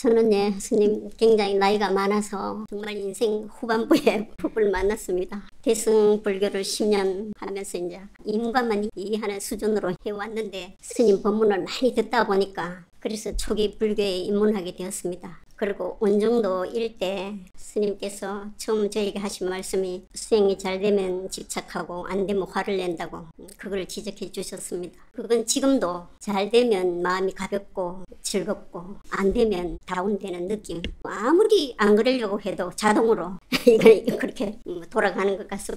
저는 예, 스님 굉장히 나이가 많아서 정말 인생 후반부에 부부를 만났습니다. 대승 불교를 10년 하면서 이제 인과만 이해하는 수준으로 해왔는데 스님 법문을 많이 듣다 보니까 그래서 초기 불교에 입문하게 되었습니다. 그리고 원정도 일 때 스님께서 처음 저에게 하신 말씀이 수행이 잘 되면 집착하고 안 되면 화를 낸다고 그걸 지적해 주셨습니다. 그건 지금도 잘 되면 마음이 가볍고 즐겁고 안 되면 다운되는 느낌 아무리 안 그러려고 해도 자동으로 그렇게 돌아가는 것 같습니다.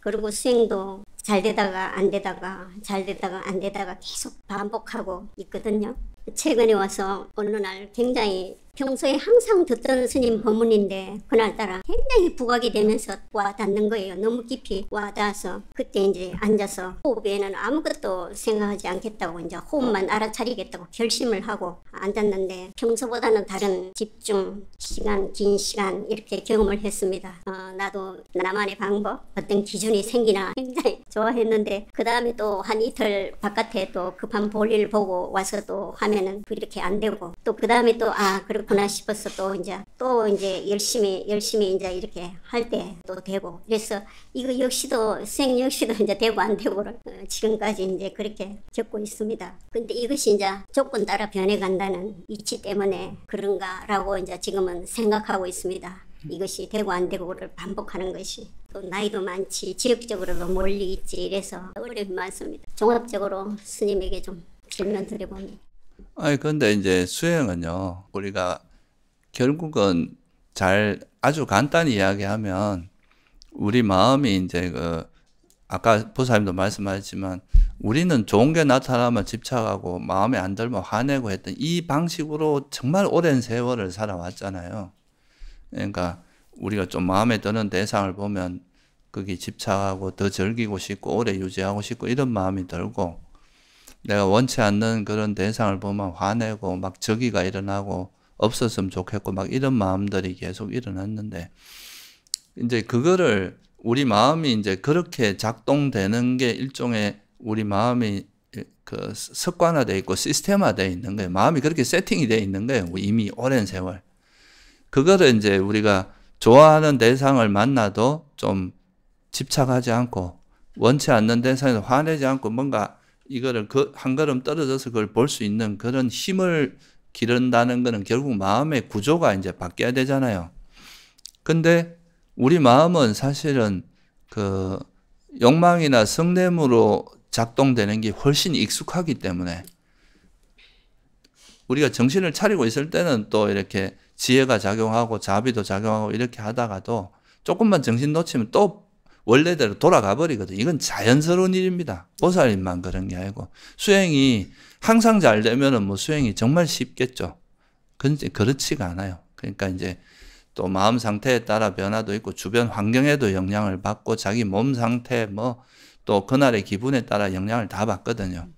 그리고 수행도 잘 되다가 안 되다가 잘 되다가 안 되다가 계속 반복하고 있거든요. 최근에 와서 어느 날 굉장히 평소에 항상 듣던 스님 법문인데 그날따라 굉장히 부각이 되면서 와닿는 거예요. 너무 깊이 와닿아서 그때 이제 앉아서 호흡에는 아무것도 생각하지 않겠다고 이제 호흡만 알아차리겠다고 결심을 하고 앉았는데 평소보다는 다른 집중 시간 긴 시간 이렇게 경험을 했습니다. 어, 나도 나만의 방법 어떤 기준이 생기나 굉장히 좋아했는데 그 다음에 또 한 이틀 바깥에 또 급한 볼일 보고 와서 또 화면 처음에 그렇게 안 되고 또 그 다음에 또 아 그렇구나 싶어서 또 이제 또 이제 열심히 열심히 이제 이렇게 할 때 또 되고 그래서 이거 역시도 생 역시도 이제 되고 안 되고를 어, 지금까지 이제 그렇게 겪고 있습니다. 근데 이것이 이제 조건 따라 변해간다는 이치 때문에 그런가라고 이제 지금은 생각하고 있습니다. 이것이 되고 안 되고를 반복하는 것이 또 나이도 많지 지역적으로도 멀리 있지 이래서 어려움이 많습니다. 종합적으로 스님에게 좀 질문 드려봅니다. 아니, 근데 이제 수행은요, 우리가 결국은 잘 아주 간단히 이야기하면 우리 마음이 이제 그 아까 부사님도 말씀하셨지만 우리는 좋은 게 나타나면 집착하고 마음에 안 들면 화내고 했던 이 방식으로 정말 오랜 세월을 살아왔잖아요. 그러니까 우리가 좀 마음에 드는 대상을 보면 그게 집착하고 더 즐기고 싶고 오래 유지하고 싶고 이런 마음이 들고 내가 원치 않는 그런 대상을 보면 화내고 막 저기가 일어나고 없었으면 좋겠고 막 이런 마음들이 계속 일어났는데 이제 그거를 우리 마음이 이제 그렇게 작동되는 게 일종의 우리 마음이 그 습관화돼 있고 시스템화돼 있는 거예요. 마음이 그렇게 세팅이 돼 있는 거예요. 뭐 이미 오랜 세월. 그거를 이제 우리가 좋아하는 대상을 만나도 좀 집착하지 않고 원치 않는 대상에서 화내지 않고 뭔가 이거를 그 한 걸음 떨어져서 그걸 볼 수 있는 그런 힘을 기른다는 거는 결국 마음의 구조가 이제 바뀌어야 되잖아요. 근데 우리 마음은 사실은 그 욕망이나 성냄으로 작동되는 게 훨씬 익숙하기 때문에 우리가 정신을 차리고 있을 때는 또 이렇게 지혜가 작용하고 자비도 작용하고 이렇게 하다가도 조금만 정신 놓치면 또 원래대로 돌아가 버리거든. 이건 자연스러운 일입니다. 보살님만 그런 게 아니고 수행이 항상 잘 되면은 뭐 수행이 정말 쉽겠죠. 근데 그렇지가 않아요. 그러니까 이제 또 마음 상태에 따라 변화도 있고 주변 환경에도 영향을 받고 자기 몸 상태 뭐 또 그날의 기분에 따라 영향을 다 받거든요.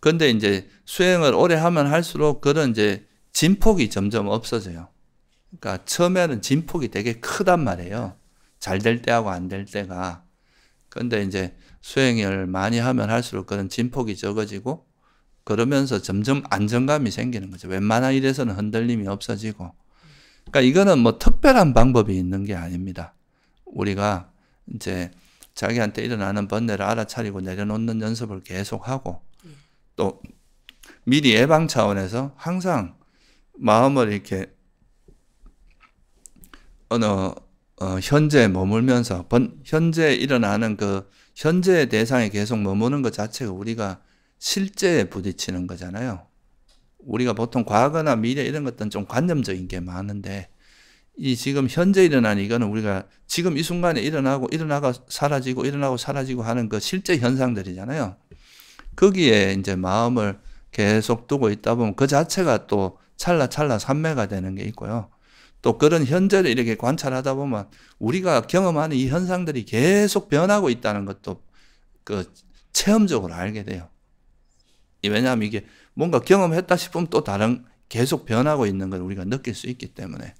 근데 이제 수행을 오래 하면 할수록 그런 이제 진폭이 점점 없어져요. 그러니까 처음에는 진폭이 되게 크단 말이에요. 잘될 때하고 안 될 때가 근데 이제 수행을 많이 하면 할수록 그런 진폭이 적어지고 그러면서 점점 안정감이 생기는 거죠. 웬만한 일에서는 흔들림이 없어지고. 그러니까 이거는 뭐 특별한 방법이 있는 게 아닙니다. 우리가 이제 자기한테 일어나는 번뇌를 알아차리고 내려놓는 연습을 계속하고 또 미리 예방 차원에서 항상 마음을 이렇게 어느 어, 현재 머물면서 번, 현재 일어나는 그 현재의 대상에 계속 머무는 것 자체가 우리가 실제에 부딪히는 거잖아요. 우리가 보통 과거나 미래 이런 것들은 좀 관념적인 게 많은데 이 지금 현재 일어난 이거는 우리가 지금 이 순간에 일어나고 일어나가 사라지고 일어나고 사라지고 하는 그 실제 현상들이잖아요. 거기에 이제 마음을 계속 두고 있다 보면 그 자체가 또 찰나찰나 산매가 되는 게 있고요. 또 그런 현재를 이렇게 관찰하다 보면 우리가 경험하는 이 현상들이 계속 변하고 있다는 것도 그 체험적으로 알게 돼요. 왜냐하면 이게 뭔가 경험했다 싶으면 또 다른 계속 변하고 있는 걸 우리가 느낄 수 있기 때문에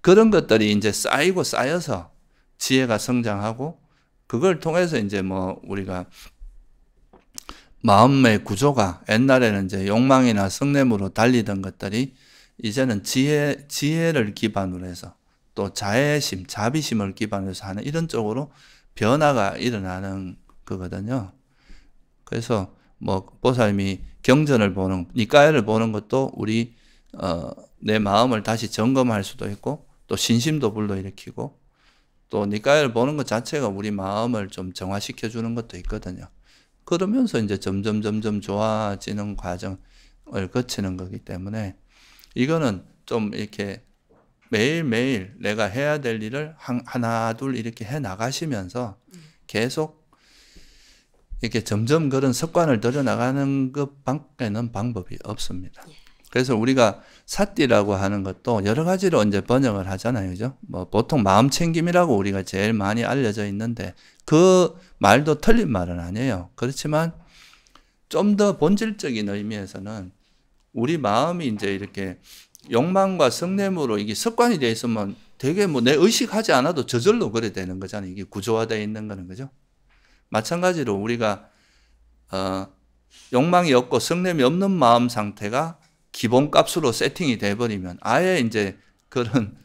그런 것들이 이제 쌓이고 쌓여서 지혜가 성장하고 그걸 통해서 이제 뭐 우리가 마음의 구조가 옛날에는 이제 욕망이나 성냄으로 달리던 것들이 이제는 지혜, 지혜를 기반으로 해서 또 자애심, 자비심을 기반으로 해서 하는 이런 쪽으로 변화가 일어나는 거거든요. 그래서 뭐 보살님이 경전을 보는 니까야를 보는 것도 우리 어, 내 마음을 다시 점검할 수도 있고 또 신심도 불러일으키고 또 니까야를 보는 것 자체가 우리 마음을 좀 정화시켜 주는 것도 있거든요. 그러면서 이제 점점 점점 좋아지는 과정을 거치는 거기 때문에 이거는 좀 이렇게 매일매일 내가 해야 될 일을 하나, 둘 이렇게 해 나가시면서 계속 이렇게 점점 그런 습관을 들여나가는 것밖에는 방법이 없습니다. 예. 그래서 우리가 사띠라고 하는 것도 여러 가지로 이제 번역을 하잖아요. 그죠? 뭐 보통 마음 챙김이라고 우리가 제일 많이 알려져 있는데 그 말도 틀린 말은 아니에요. 그렇지만 좀 더 본질적인 의미에서는 우리 마음이 이제 이렇게 욕망과 성냄으로 이게 습관이 되어 있으면 되게 뭐 내 의식하지 않아도 저절로 그래 되는 거잖아요. 이게 구조화되어 있는 거는 그죠? 마찬가지로 우리가 어, 욕망이 없고 성냄이 없는 마음 상태가 기본값으로 세팅이 돼버리면 아예 이제 그런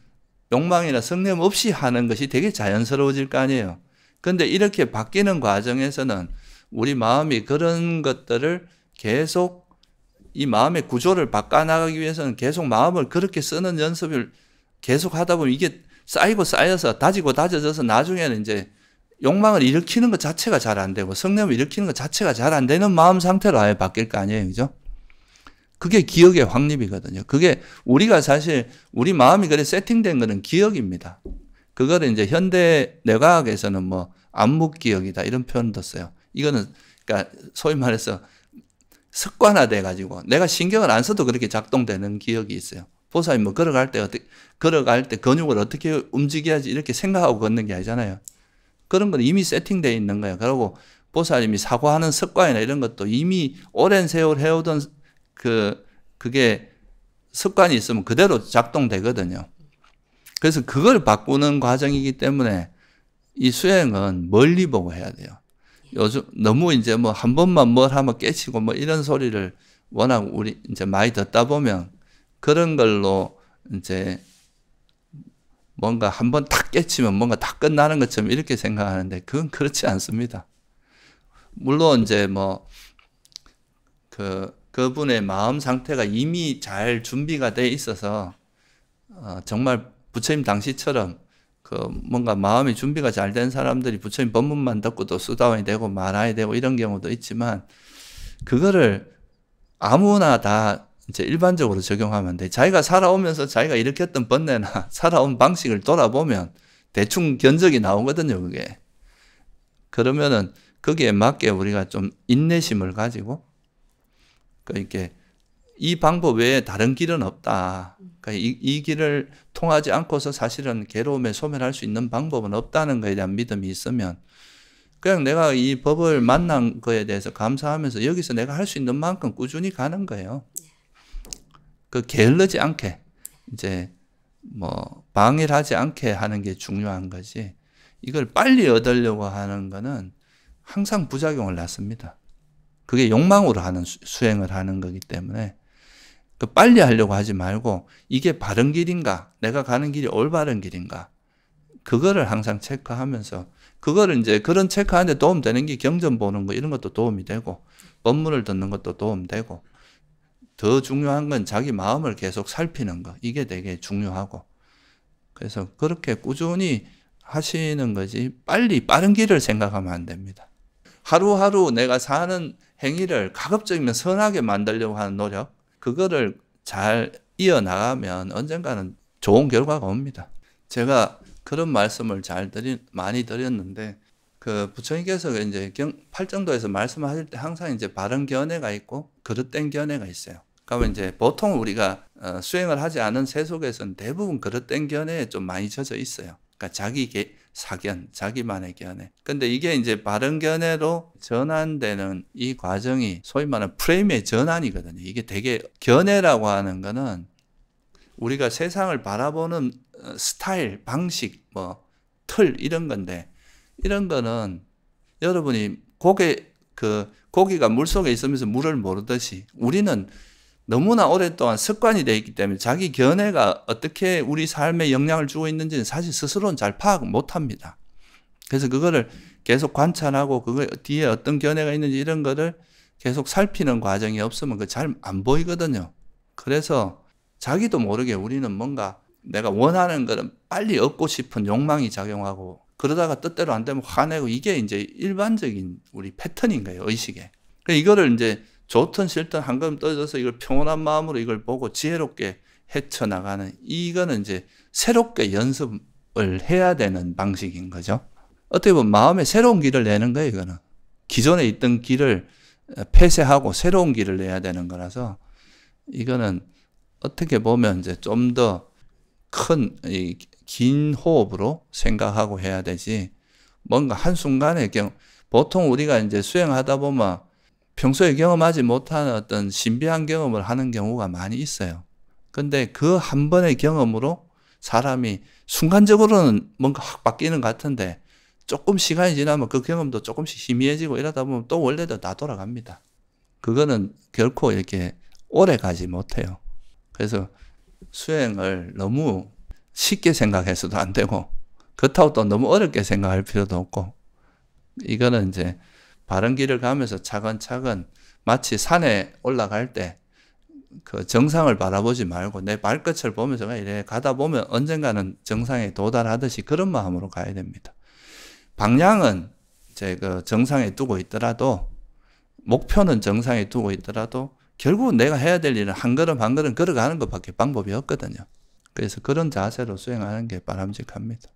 욕망이나 성냄 없이 하는 것이 되게 자연스러워질 거 아니에요. 근데 이렇게 바뀌는 과정에서는 우리 마음이 그런 것들을 계속 이 마음의 구조를 바꿔나가기 위해서는 계속 마음을 그렇게 쓰는 연습을 계속 하다 보면 이게 쌓이고 쌓여서 다지고 다져져서 나중에는 이제 욕망을 일으키는 것 자체가 잘 안 되고 성령을 일으키는 것 자체가 잘 안 되는 마음 상태로 아예 바뀔 거 아니에요. 그죠? 그게 기억의 확립이거든요. 그게 우리가 사실 우리 마음이 그래 세팅된 거는 기억입니다. 그거를 이제 현대 뇌과학에서는 뭐 암묵 기억이다 이런 표현도 써요. 이거는 그러니까 소위 말해서 습관화돼 가지고 내가 신경을 안 써도 그렇게 작동되는 기억이 있어요. 보사님 뭐 걸어갈 때 어떻게 걸어갈 때 근육을 어떻게 움직여야지 이렇게 생각하고 걷는 게 아니잖아요. 그런 건 이미 세팅돼 있는 거예요. 그리고 보살님이 사과하는 습관이나 이런 것도 이미 오랜 세월 해오던 그 그게 습관이 있으면 그대로 작동되거든요. 그래서 그걸 바꾸는 과정이기 때문에 이 수행은 멀리 보고 해야 돼요. 요즘 너무 이제 뭐 한 번만 뭘 하면 깨치고 뭐 이런 소리를 워낙 우리 이제 많이 듣다 보면 그런 걸로 이제 뭔가 한 번 탁 깨치면 뭔가 다 끝나는 것처럼 이렇게 생각하는데 그건 그렇지 않습니다. 물론 이제 뭐 그 그분의 마음 상태가 이미 잘 준비가 돼 있어서 어, 정말 부처님 당시처럼 그 뭔가 마음의 준비가 잘 된 사람들이 부처님 법문만 듣고도 수다원이 되고 말아야 되고 이런 경우도 있지만 그거를 아무나 다 이제 일반적으로 적용하면 돼. 자기가 살아오면서 자기가 일으켰던 번뇌나 살아온 방식을 돌아보면 대충 견적이 나오거든요, 그게. 그러면은 거기에 맞게 우리가 좀 인내심을 가지고 그 이렇게 이 방법 외에 다른 길은 없다. 음. 그러니까 이, 이 길을 통하지 않고서 사실은 괴로움에 소멸할 수 있는 방법은 없다는 것에 대한 믿음이 있으면 그냥 내가 이 법을 만난 거에 대해서 감사하면서 여기서 내가 할 수 있는 만큼 꾸준히 가는 거예요. 그 게을러지 않게 이제 뭐 방해를 하지 않게 하는 게 중요한 거지. 이걸 빨리 얻으려고 하는 거는 항상 부작용을 낳습니다. 그게 욕망으로 하는 수행을 하는 거기 때문에 그 빨리 하려고 하지 말고 이게 바른 길인가? 내가 가는 길이 올바른 길인가? 그거를 항상 체크하면서 그거를 이제 그런 체크하는데 도움되는 게 경전 보는 거 이런 것도 도움이 되고 법문을 듣는 것도 도움되고 더 중요한 건 자기 마음을 계속 살피는 거 이게 되게 중요하고 그래서 그렇게 꾸준히 하시는 거지 빨리 빠른 길을 생각하면 안 됩니다. 하루하루 내가 사는 행위를 가급적이면 선하게 만들려고 하는 노력 그거를 잘 이어나가면 언젠가는 좋은 결과가 옵니다. 제가 그런 말씀을 잘 드린, 많이 드렸는데, 그 부처님께서 이제 경, 팔정도에서 말씀하실 때 항상 이제 바른 견해가 있고, 그릇된 견해가 있어요. 그러면 이제 보통 우리가 어, 수행을 하지 않은 새 속에서는 대부분 그릇된 견해에 좀 많이 젖어 있어요. 그러니까 자기 개, 사견, 자기만의 견해. 근데 이게 이제 바른 견해로 전환되는 이 과정이 소위 말하는 프레임의 전환이거든요. 이게 되게 견해라고 하는 거는 우리가 세상을 바라보는 어, 스타일, 방식, 뭐, 틀, 이런 건데, 이런 거는 여러분이 고개, 그, 고기가 물 속에 있으면서 물을 모르듯이 우리는 너무나 오랫동안 습관이 되어 있기 때문에 자기 견해가 어떻게 우리 삶에 영향을 주고 있는지는 사실 스스로는 잘 파악 못 합니다. 그래서 그거를 계속 관찰하고 그거 뒤에 어떤 견해가 있는지 이런 거를 계속 살피는 과정이 없으면 그 잘 안 보이거든요. 그래서 자기도 모르게 우리는 뭔가 내가 원하는 거는 빨리 얻고 싶은 욕망이 작용하고 그러다가 뜻대로 안 되면 화내고 이게 이제 일반적인 우리 패턴인 거예요, 의식에. 그 이거를 이제 좋든 싫든 한 걸음 떨어져서 이걸 평온한 마음으로 이걸 보고 지혜롭게 헤쳐나가는 이거는 이제 새롭게 연습을 해야 되는 방식인 거죠. 어떻게 보면 마음에 새로운 길을 내는 거예요, 이거는. 기존에 있던 길을 어, 폐쇄하고 새로운 길을 내야 되는 거라서 이거는 어떻게 보면 이제 좀 더큰긴 호흡으로 생각하고 해야 되지 뭔가 한순간에 보통 우리가 이제 수행하다 보면 평소에 경험하지 못한 어떤 신비한 경험을 하는 경우가 많이 있어요. 근데 그 한 번의 경험으로 사람이 순간적으로는 뭔가 확 바뀌는 것 같은데 조금 시간이 지나면 그 경험도 조금씩 희미해지고 이러다 보면 또원래도로다 돌아갑니다. 그거는 결코 이렇게 오래 가지 못해요. 그래서 수행을 너무 쉽게 생각해서도 안 되고 그렇다고 또 너무 어렵게 생각할 필요도 없고 이거는 이제 바른 길을 가면서 차근차근 마치 산에 올라갈 때 그 정상을 바라보지 말고 내 발끝을 보면서 이래 가다 보면 언젠가는 정상에 도달하듯이 그런 마음으로 가야 됩니다. 방향은 이제 그 정상에 두고 있더라도 목표는 정상에 두고 있더라도 결국 내가 해야 될 일은 한 걸음 한 걸음 걸어가는 것밖에 방법이 없거든요. 그래서 그런 자세로 수행하는 게 바람직합니다.